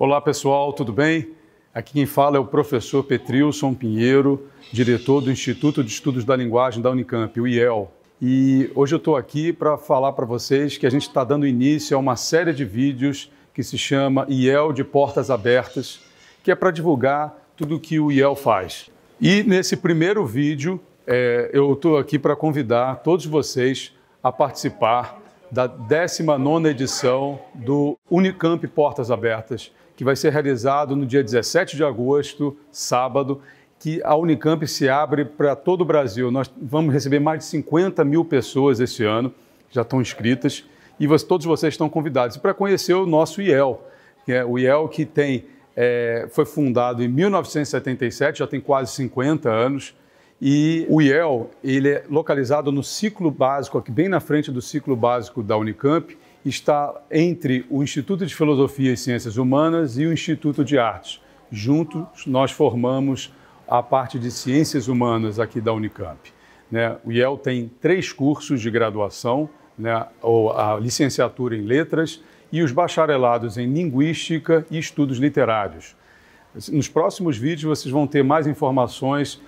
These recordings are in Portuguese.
Olá pessoal, tudo bem? Aqui quem fala é o professor Petrilson Pinheiro, diretor do Instituto de Estudos da Linguagem da Unicamp, o IEL. E hoje eu estou aqui para falar para vocês que a gente está dando início a uma série de vídeos que se chama IEL de Portas Abertas, que é para divulgar tudo o que o IEL faz. E nesse primeiro vídeo, é, eu estou aqui para convidar todos vocês a participar da 19 edição do Unicamp Portas Abertas, que vai ser realizado no dia 17 de agosto, sábado, que a Unicamp se abre para todo o Brasil. Nós vamos receber mais de 50 mil pessoas esse ano, já estão inscritas, e você, todos vocês estão convidados. para conhecer o nosso IEL, que é o IEL que tem, é, foi fundado em 1977, já tem quase 50 anos, e o IEL, ele é localizado no ciclo básico, aqui bem na frente do ciclo básico da Unicamp, está entre o Instituto de Filosofia e Ciências Humanas e o Instituto de Artes. Juntos, nós formamos a parte de Ciências Humanas aqui da Unicamp. Né? O IEL tem três cursos de graduação, né? ou a licenciatura em Letras e os bacharelados em Linguística e Estudos Literários. Nos próximos vídeos, vocês vão ter mais informações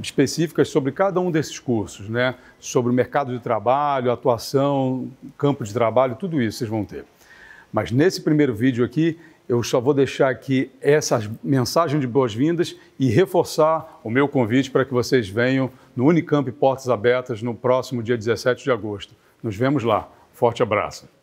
específicas sobre cada um desses cursos, né? Sobre o mercado de trabalho, atuação, campo de trabalho, tudo isso vocês vão ter. Mas nesse primeiro vídeo aqui, eu só vou deixar aqui essas mensagens de boas-vindas e reforçar o meu convite para que vocês venham no Unicamp Portas Abertas no próximo dia 17 de agosto. Nos vemos lá. Forte abraço.